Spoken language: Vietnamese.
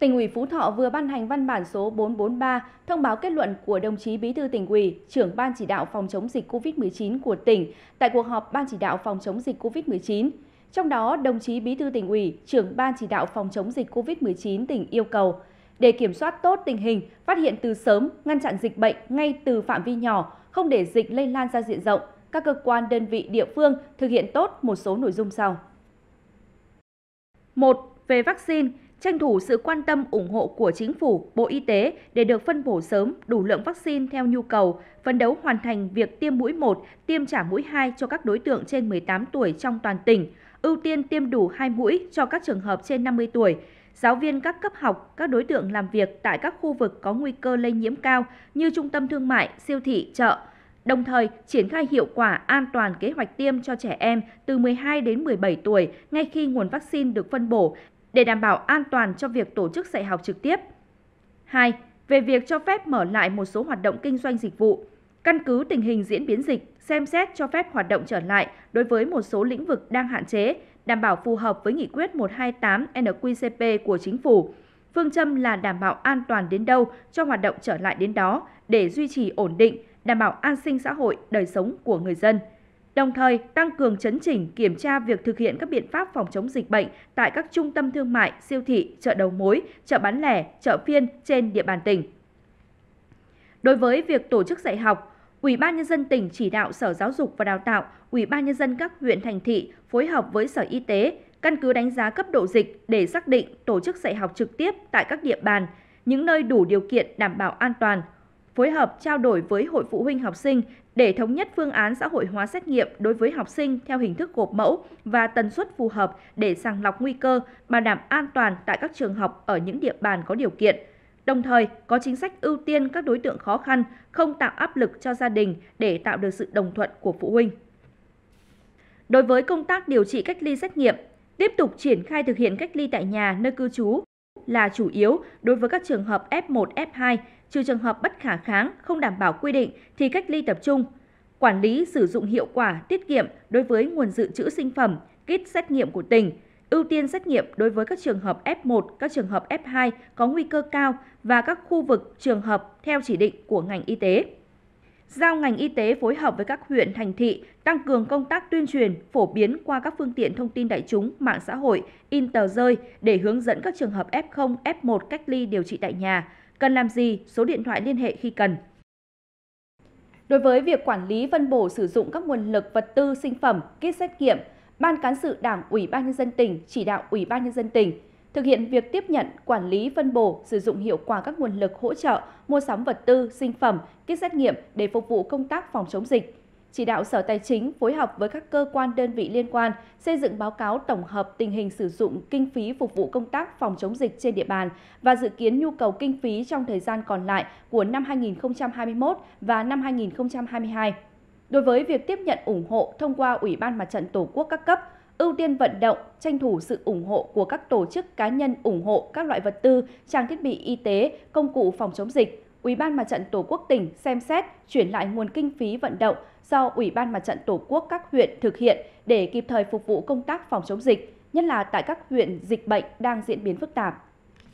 Tỉnh ủy Phú Thọ vừa ban hành văn bản số 443 thông báo kết luận của đồng chí Bí thư tỉnh ủy, trưởng ban chỉ đạo phòng chống dịch COVID-19 của tỉnh tại cuộc họp ban chỉ đạo phòng chống dịch COVID-19. Trong đó, đồng chí Bí thư tỉnh ủy, trưởng ban chỉ đạo phòng chống dịch COVID-19 tỉnh yêu cầu để kiểm soát tốt tình hình, phát hiện từ sớm, ngăn chặn dịch bệnh ngay từ phạm vi nhỏ, không để dịch lây lan ra diện rộng, các cơ quan đơn vị địa phương thực hiện tốt một số nội dung sau. 1. Về vaccine, tranh thủ sự quan tâm ủng hộ của Chính phủ, Bộ Y tế để được phân bổ sớm đủ lượng vaccine theo nhu cầu, phấn đấu hoàn thành việc tiêm mũi 1, tiêm trả mũi 2 cho các đối tượng trên 18 tuổi trong toàn tỉnh, ưu tiên tiêm đủ 2 mũi cho các trường hợp trên 50 tuổi, giáo viên các cấp học, các đối tượng làm việc tại các khu vực có nguy cơ lây nhiễm cao như trung tâm thương mại, siêu thị, chợ, đồng thời triển khai hiệu quả an toàn kế hoạch tiêm cho trẻ em từ 12 đến 17 tuổi ngay khi nguồn vaccine được phân bổ để đảm bảo an toàn cho việc tổ chức dạy học trực tiếp. 2. Về việc cho phép mở lại một số hoạt động kinh doanh dịch vụ, căn cứ tình hình diễn biến dịch, xem xét cho phép hoạt động trở lại đối với một số lĩnh vực đang hạn chế, đảm bảo phù hợp với nghị quyết 128 NQCP của chính phủ. Phương châm là đảm bảo an toàn đến đâu cho hoạt động trở lại đến đó để duy trì ổn định, đảm bảo an sinh xã hội, đời sống của người dân đồng thời tăng cường chấn chỉnh kiểm tra việc thực hiện các biện pháp phòng chống dịch bệnh tại các trung tâm thương mại, siêu thị, chợ đầu mối, chợ bán lẻ, chợ phiên trên địa bàn tỉnh. Đối với việc tổ chức dạy học, Ủy ban nhân dân tỉnh chỉ đạo Sở Giáo dục và Đào tạo, Ủy ban nhân dân các huyện thành thị phối hợp với Sở Y tế căn cứ đánh giá cấp độ dịch để xác định tổ chức dạy học trực tiếp tại các địa bàn, những nơi đủ điều kiện đảm bảo an toàn, phối hợp trao đổi với hội phụ huynh học sinh để thống nhất phương án xã hội hóa xét nghiệm đối với học sinh theo hình thức gộp mẫu và tần suất phù hợp để sàng lọc nguy cơ, bảo đảm an toàn tại các trường học ở những địa bàn có điều kiện. Đồng thời, có chính sách ưu tiên các đối tượng khó khăn, không tạo áp lực cho gia đình để tạo được sự đồng thuận của phụ huynh. Đối với công tác điều trị cách ly xét nghiệm, tiếp tục triển khai thực hiện cách ly tại nhà nơi cư trú là chủ yếu đối với các trường hợp F1, F2 trừ trường hợp bất khả kháng, không đảm bảo quy định thì cách ly tập trung. Quản lý sử dụng hiệu quả, tiết kiệm đối với nguồn dự trữ sinh phẩm, kit xét nghiệm của tỉnh, ưu tiên xét nghiệm đối với các trường hợp F1, các trường hợp F2 có nguy cơ cao và các khu vực trường hợp theo chỉ định của ngành y tế. Giao ngành y tế phối hợp với các huyện, thành thị tăng cường công tác tuyên truyền, phổ biến qua các phương tiện thông tin đại chúng, mạng xã hội, in tờ rơi để hướng dẫn các trường hợp F0, F1 cách ly điều trị tại nhà, cần làm gì, số điện thoại liên hệ khi cần. Đối với việc quản lý phân bổ sử dụng các nguồn lực vật tư sinh phẩm, kit xét nghiệm, Ban cán sự Đảng Ủy ban nhân dân tỉnh chỉ đạo Ủy ban nhân dân tỉnh thực hiện việc tiếp nhận, quản lý, phân bổ, sử dụng hiệu quả các nguồn lực hỗ trợ mua sắm vật tư, sinh phẩm, kit xét nghiệm để phục vụ công tác phòng chống dịch, chỉ đạo Sở Tài chính phối hợp với các cơ quan đơn vị liên quan xây dựng báo cáo tổng hợp tình hình sử dụng kinh phí phục vụ công tác phòng chống dịch trên địa bàn và dự kiến nhu cầu kinh phí trong thời gian còn lại của năm 2021 và năm 2022. Đối với việc tiếp nhận ủng hộ thông qua Ủy ban Mặt trận Tổ quốc các cấp, ưu tiên vận động, tranh thủ sự ủng hộ của các tổ chức cá nhân ủng hộ các loại vật tư, trang thiết bị y tế, công cụ phòng chống dịch, Ủy ban Mặt trận Tổ quốc tỉnh xem xét chuyển lại nguồn kinh phí vận động do Ủy ban Mặt trận Tổ quốc các huyện thực hiện để kịp thời phục vụ công tác phòng chống dịch, nhất là tại các huyện dịch bệnh đang diễn biến phức tạp.